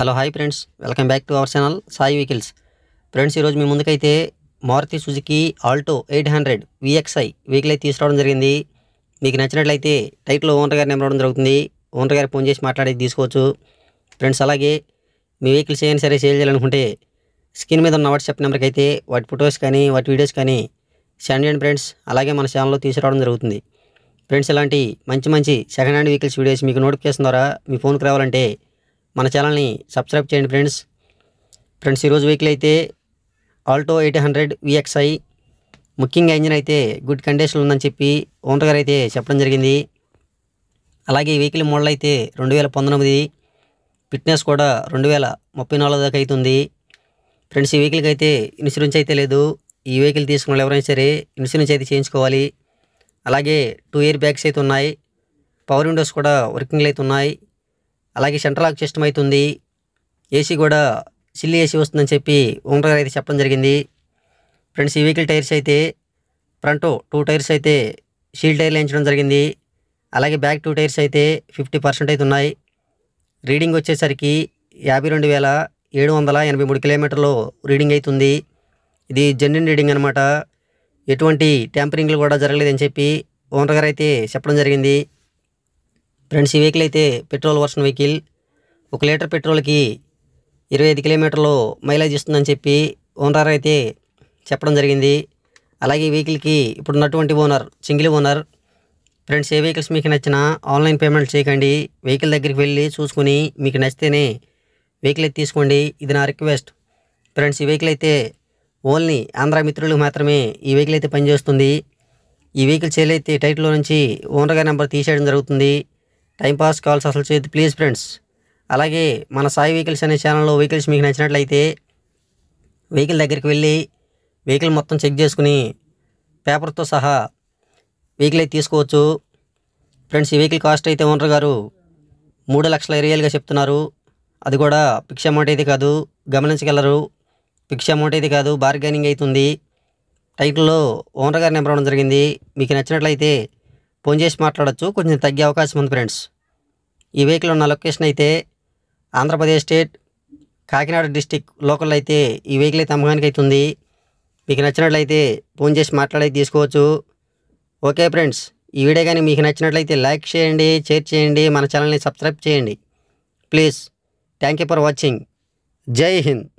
hello hi friends welcome back to our channel Sai vehicles friends ఈరోజు మీ ముందుకైతే Maruti Suzuki Alto eight hundred VXI vehicle అయితే తీసుకురావడం జరిగింది మీకు నచ్చినట్లయితే టైట్లో ఓనర్ గారి నెంబర్ జరుగుతుంది ఓనర్ గారికి ఫోన్ చేసి మాట్లాడి తీసుకోవచ్చు ఫ్రెండ్స్ అలాగే మీ వెహికల్స్ ఏమైనా సరే సేల్ చేయాలనుకుంటే స్క్రీన్ మీద ఉన్న వాట్సాప్ నెంబర్కి అయితే వాటి ఫొటోస్ కానీ వాటి వీడియోస్ కానీ సెండ్ చేయండి ఫ్రెండ్స్ అలాగే మన ఛానల్లో తీసుకురావడం జరుగుతుంది ఫ్రెండ్స్ ఇలాంటి మంచి మంచి సెకండ్ హ్యాండ్ వెహికల్స్ వీడియోస్ మీకు నోటిఫికేషన్ ద్వారా మీ ఫోన్కి రావాలంటే మన ఛానల్ని సబ్స్క్రైబ్ చేయండి ఫ్రెండ్స్ ఫ్రెండ్స్ ఈరోజు వెహికల్ అయితే ఆల్టో ఎయిట్ హండ్రెడ్ విఎక్స్ఐ ముఖ్యంగా ఇంజిన్ అయితే గుడ్ కండిషన్ ఉందని చెప్పి ఓనర్ గారు అయితే చెప్పడం జరిగింది అలాగే ఈ వెహికల్ మోడల్ అయితే రెండు వేల పంతొమ్మిది ఫిట్నెస్ కూడా రెండు వేల ముప్పై నాలుగు దాకా అవుతుంది ఫ్రెండ్స్ ఈ వెహికల్కి అయితే ఇన్సూరెన్స్ అయితే లేదు ఈ వెహికల్ తీసుకున్న ఎవరైనా సరే ఇన్సూరెన్స్ అయితే చేయించుకోవాలి అలాగే టూ ఇయర్ బ్యాగ్స్ అయితే ఉన్నాయి పవర్ విండోస్ కూడా వర్కింగ్లు అయితే ఉన్నాయి అలాగే సెంట్రల్ ఆక్ సిస్టమ్ అవుతుంది ఏసీ కూడా సిల్లి ఏసీ వస్తుందని చెప్పి ఓనర్ గారు అయితే చెప్పడం జరిగింది ఫ్రెండ్స్ ఈ వెహికల్ టైర్స్ అయితే ఫ్రంట్ టూ టైర్స్ అయితే షీల్ టైర్లు వేయించడం జరిగింది అలాగే బ్యాక్ టూ టైర్స్ అయితే ఫిఫ్టీ పర్సెంట్ అయితే ఉన్నాయి రీడింగ్ వచ్చేసరికి యాభై రెండు వేల ఏడు వందల ఎనభై మూడు కిలోమీటర్లు రీడింగ్ అవుతుంది ఇది జెన్యున్ రీడింగ్ అనమాట ఎటువంటి ట్యాంపరింగ్లు కూడా జరగలేదని చెప్పి ఓనర్ గారు అయితే చెప్పడం జరిగింది ఫ్రెండ్స్ ఈ వెహికల్ అయితే పెట్రోల్ వర్షన్ వెహికల్ ఒక లీటర్ పెట్రోల్కి ఇరవై ఐదు కిలోమీటర్లు మైలేజ్ ఇస్తుందని చెప్పి ఓనర్ అయితే చెప్పడం జరిగింది అలాగే వెహికల్కి ఇప్పుడు ఉన్నటువంటి ఓనర్ సింగిల్ ఓనర్ ఫ్రెండ్స్ ఏ వెహికల్స్ మీకు నచ్చినా ఆన్లైన్ పేమెంట్ చేయకండి వెహికల్ దగ్గరికి వెళ్ళి చూసుకుని మీకు నచ్చితేనే వెహికల్ అయితే తీసుకోండి ఇది నా రిక్వెస్ట్ ఫ్రెండ్స్ ఈ వెహికల్ అయితే ఓన్లీ ఆంధ్ర మిత్రులకు మాత్రమే ఈ వెహికల్ అయితే పనిచేస్తుంది ఈ వెహికల్ సేల్ అయితే టైట్లో నుంచి ఓనర్గా నెంబర్ తీసేయడం జరుగుతుంది టైంపాస్ కాల్స్ అసలు చేయొద్దు ప్లీజ్ ఫ్రెండ్స్ అలాగే మన సాయి వెహికల్స్ అనే ఛానల్లో వెహికల్స్ మీకు నచ్చినట్లయితే వెహికల్ దగ్గరికి వెళ్ళి వెహికల్ మొత్తం చెక్ చేసుకుని పేపర్తో సహా వెహికల్ అయితే తీసుకోవచ్చు ఫ్రెండ్స్ ఈ వెహికల్ కాస్ట్ అయితే ఓనర్ గారు మూడు లక్షల ఇరవైలుగా చెప్తున్నారు అది కూడా ఫిక్స్ అమౌంట్ అయితే కాదు గమనించగలరు ఫిక్స్ అమౌంట్ అయితే కాదు బార్గెనింగ్ అవుతుంది టైటిల్లో ఓనర్ గారి నెంబర్ అవ్వడం జరిగింది మీకు నచ్చినట్లయితే ఫోన్ చేసి మాట్లాడచ్చు కొంచెం తగ్గే అవకాశం ఉంది ఫ్రెండ్స్ ఈ వెహికల్ ఉన్న లొకేషన్ అయితే Andhra Pradesh state Kakinada district local అయితే ఈ వెహికల్ అయితే అమ్మకానికి అవుతుంది మీకు నచ్చినట్లయితే ఫోన్ చేసి మాట్లాడి తీసుకోవచ్చు ఓకే ఫ్రెండ్స్ ఈ వీడియో కానీ మీకు నచ్చినట్లయితే లైక్ చేయండి షేర్ చేయండి మన ఛానల్ని సబ్స్క్రైబ్ చేయండి please thank you for watching Jai Hind